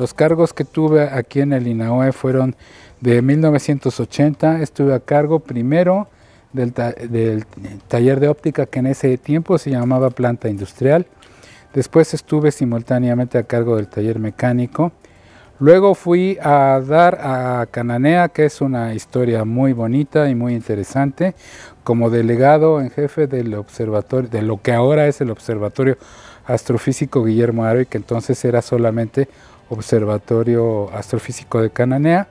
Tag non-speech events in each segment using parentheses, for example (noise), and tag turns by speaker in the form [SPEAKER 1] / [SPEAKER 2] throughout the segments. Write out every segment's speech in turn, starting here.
[SPEAKER 1] Los cargos que tuve aquí en el INAOE fueron de 1980, estuve a cargo primero del, taller de óptica que en ese tiempo se llamaba planta industrial. Después estuve simultáneamente a cargo del taller mecánico. Luego fui a dar a Cananea, que es una historia muy bonita y muy interesante, como delegado en jefe del observatorio, de lo que ahora es el Observatorio astrofísico Guillermo arroyo, que entonces era solamente Observatorio Astrofísico de Cananea,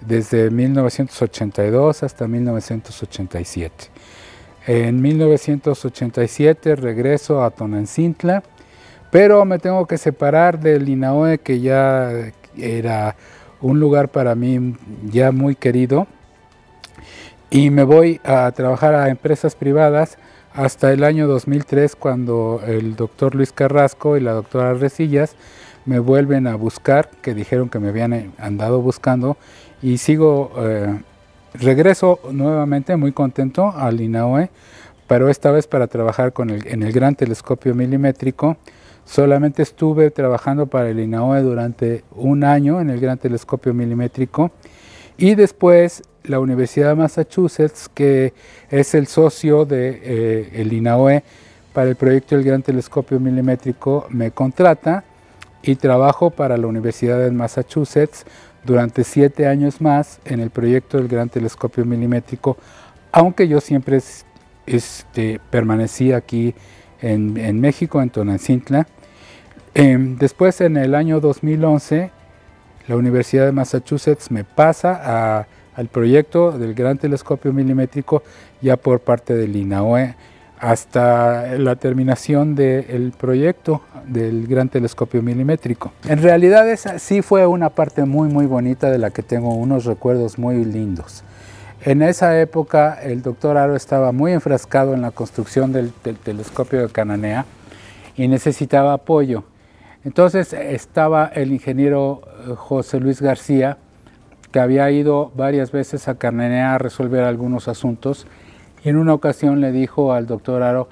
[SPEAKER 1] desde 1982 hasta 1987. En 1987 regreso a Tonancintla, pero me tengo que separar del INAOE que ya era un lugar para mí ya muy querido y me voy a trabajar a empresas privadas hasta el año 2003 cuando el doctor Luis Carrasco y la doctora Resillas me vuelven a buscar, que dijeron que me habían eh, andado buscando y sigo, eh, regreso nuevamente muy contento al INAOE, pero esta vez para trabajar con el, en el gran telescopio milimétrico. Solamente estuve trabajando para el INAOE durante un año en el gran telescopio milimétrico y después la Universidad de Massachusetts, que es el socio del de, eh, INAOE para el proyecto del Gran Telescopio Milimétrico, me contrata y trabajo para la Universidad de Massachusetts durante siete años más en el proyecto del Gran Telescopio Milimétrico, aunque yo siempre este, permanecí aquí en, México, en Tonancintla. Em, después, en el año 2011, la Universidad de Massachusetts me pasa a al proyecto del Gran Telescopio Milimétrico ya por parte del INAOE hasta la terminación del proyecto del Gran Telescopio Milimétrico. En realidad esa sí fue una parte muy muy bonita de la que tengo unos recuerdos muy lindos. En esa época el doctor Aro estaba muy enfrascado en la construcción del telescopio de Cananea y necesitaba apoyo. Entonces estaba el ingeniero eh, José Luis García, que había ido varias veces a Cananea a resolver algunos asuntos y en una ocasión le dijo al doctor Aro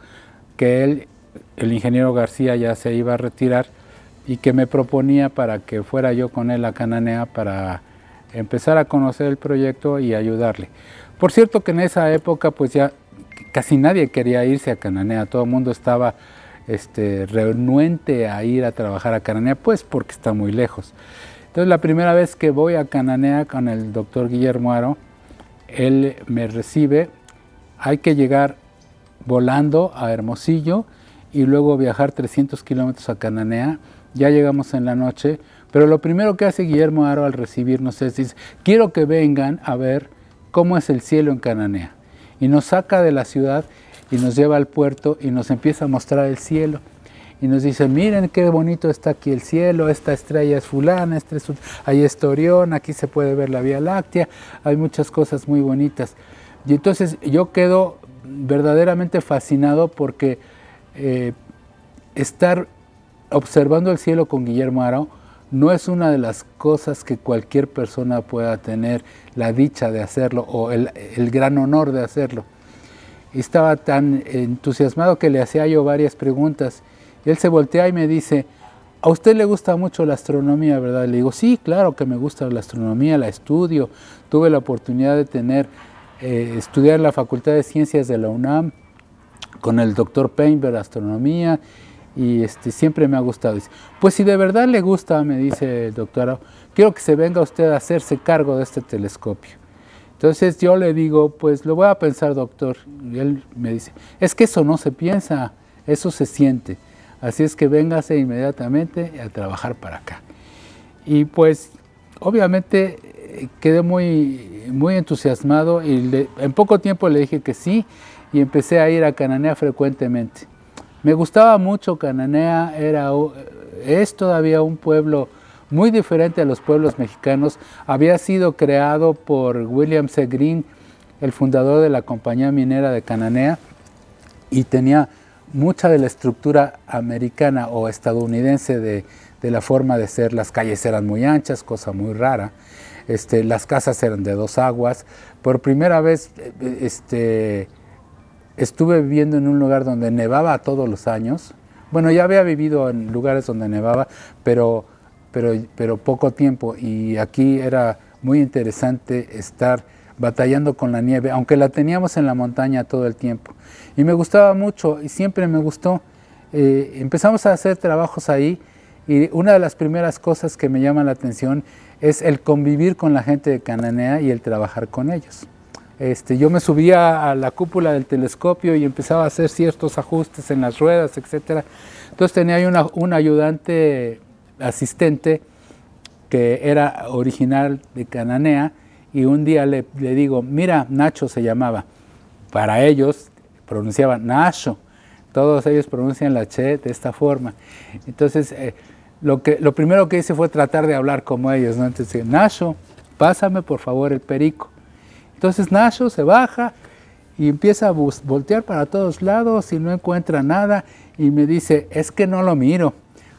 [SPEAKER 1] que él, el ingeniero García, ya se iba a retirar y que me proponía para que fuera yo con él a Cananea para empezar a conocer el proyecto y ayudarle. Por cierto que en esa época pues ya casi nadie quería irse a Cananea, todo el mundo estaba este, renuente a ir a trabajar a Cananea, pues porque está muy lejos. Entonces la primera vez que voy a Cananea con el doctor Guillermo Aro, él me recibe, hay que llegar volando a Hermosillo y luego viajar 300 kilómetros a Cananea, ya llegamos en la noche, pero lo primero que hace Guillermo Aro al recibirnos es, dice, quiero que vengan a ver cómo es el cielo en Cananea. Y nos saca de la ciudad y nos lleva al puerto y nos empieza a mostrar el cielo y nos dice, miren qué bonito está aquí el cielo, esta estrella es fulana, este es, ahí está Orión, aquí se puede ver la Vía Láctea, hay muchas cosas muy bonitas. Y entonces yo quedo verdaderamente fascinado porque eh, estar observando el cielo con Guillermo Arau no es una de las cosas que cualquier persona pueda tener la dicha de hacerlo o el, el gran honor de hacerlo. Y estaba tan entusiasmado que le hacía yo varias preguntas él se voltea y me dice, a usted le gusta mucho la astronomía, ¿verdad? Le digo, sí, claro que me gusta la astronomía, la estudio. Tuve la oportunidad de tener, eh, estudiar en la Facultad de Ciencias de la UNAM con el doctor Painter, astronomía, y este, siempre me ha gustado. Dice, pues si de verdad le gusta, me dice el doctor, quiero que se venga usted a hacerse cargo de este telescopio. Entonces yo le digo, pues lo voy a pensar, doctor. Y él me dice, es que eso no se piensa, eso se siente. Así es que véngase inmediatamente a trabajar para acá. Y pues obviamente eh, quedé muy, muy entusiasmado y en poco tiempo le dije que sí y empecé a ir a Cananea frecuentemente. Me gustaba mucho Cananea, era, es todavía un pueblo muy diferente a los pueblos mexicanos. Había sido creado por William C. Green, el fundador de la compañía minera de Cananea, y tenía mucha de la estructura americana o estadounidense de, la forma de ser, las calles eran muy anchas, cosa muy rara, este, las casas eran de dos aguas. Por primera vez eh, este, estuve viviendo en un lugar donde nevaba todos los años. Bueno, ya había vivido en lugares donde nevaba, pero, pero, pero poco tiempo. Y aquí era muy interesante estar batallando con la nieve, aunque la teníamos en la montaña todo el tiempo. Y me gustaba mucho y siempre me gustó. Eh, empezamos a hacer trabajos ahí y una de las primeras cosas que me llama la atención es el convivir con la gente de Cananea y el trabajar con ellos. Este, yo me subía a la cúpula del telescopio y empezaba a hacer ciertos ajustes en las ruedas, etc. Entonces tenía ahí un ayudante asistente que era original de Cananea y un día le, digo, mira, Nacho se llamaba. Para ellos pronunciaba Nacho. Todos ellos pronuncian la Che de esta forma. Entonces, eh, lo, que, lo primero que hice fue tratar de hablar como ellos. ¿no? Entonces, Nacho, pásame por favor el perico. Entonces Nacho se baja y empieza a voltear para todos lados y no encuentra nada y me dice, es que no lo miro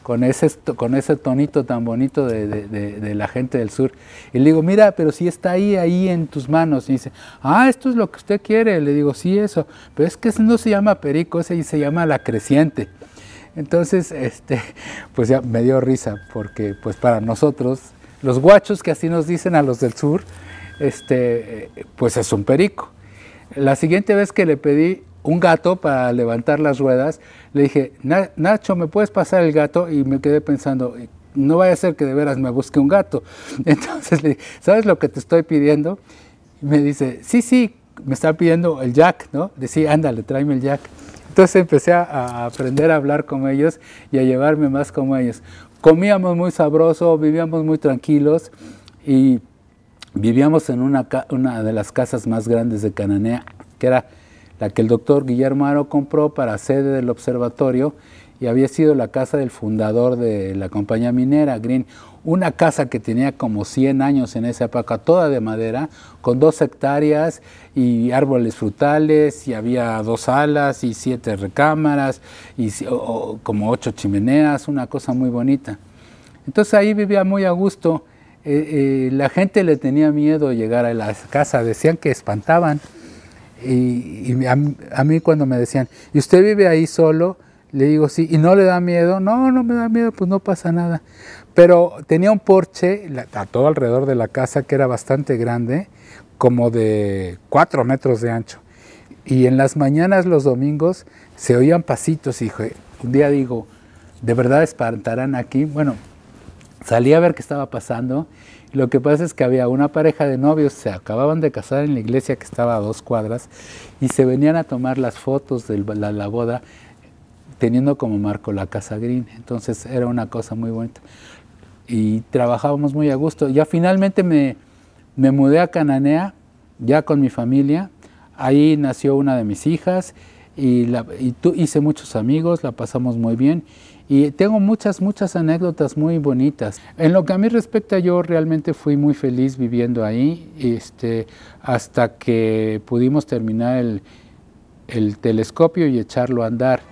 [SPEAKER 1] con ese, con ese tonito tan bonito de, la gente del sur. Y le digo, mira, pero si está ahí, ahí en tus manos. Y dice, ah, esto es lo que usted quiere. Le digo, sí, eso. Pero es que no se llama perico, ese se llama la creciente. Entonces, (laughs) este, pues ya me dio risa, porque pues para nosotros, los guachos que así nos dicen a los del sur, este, eh, pues es un perico. La siguiente vez que le pedí un gato para levantar las ruedas. Le dije, Nacho, ¿me puedes pasar el gato? Y me quedé pensando, eh, no vaya a ser que de veras me busque un gato. (laughs) Entonces le dije, ¿sabes lo que te estoy pidiendo? Y me dice, sí, sí, me está pidiendo el jack, ¿no? decía ándale, tráeme el jack. Entonces empecé a aprender a hablar con ellos y a llevarme más como ellos. Comíamos muy sabroso, vivíamos muy tranquilos y vivíamos en una de las casas más grandes de Cananea, que era la que el doctor Guillermo Aro compró para sede del observatorio y había sido la casa del fundador de la compañía minera Green, una casa que tenía como 100 años en esa época, toda de madera, con dos hectáreas y árboles frutales, y había dos alas y siete recámaras, y como ocho chimeneas, una cosa muy bonita. Entonces ahí vivía muy a gusto. Eh, eh, la gente le tenía miedo llegar a la casa, decían que espantaban. Y, a, mí cuando me decían, ¿y usted vive ahí solo? Le digo, sí, ¿y no le da miedo? No, no me da miedo, pues no pasa nada. Pero tenía un porche a todo alrededor de la casa que era bastante grande, como de cuatro metros de ancho. Y en las mañanas, los domingos, se oían pasitos. Y un día digo, ¿de verdad espantarán aquí? Bueno, salí a ver qué estaba pasando lo que pasa es que había una pareja de novios, se acababan de casar en la iglesia que estaba a dos cuadras y se venían a tomar las fotos de la, boda teniendo como marco la casa Green. Entonces era una cosa muy bonita. Y trabajábamos muy a gusto. Ya finalmente me, me mudé a Cananea, ya con mi familia. Ahí nació una de mis hijas y, y hice muchos amigos, la pasamos muy bien. Y tengo muchas, muchas anécdotas muy bonitas. En lo que a mí respecta, yo realmente fui muy feliz viviendo ahí este, hasta que pudimos terminar el telescopio y echarlo a andar.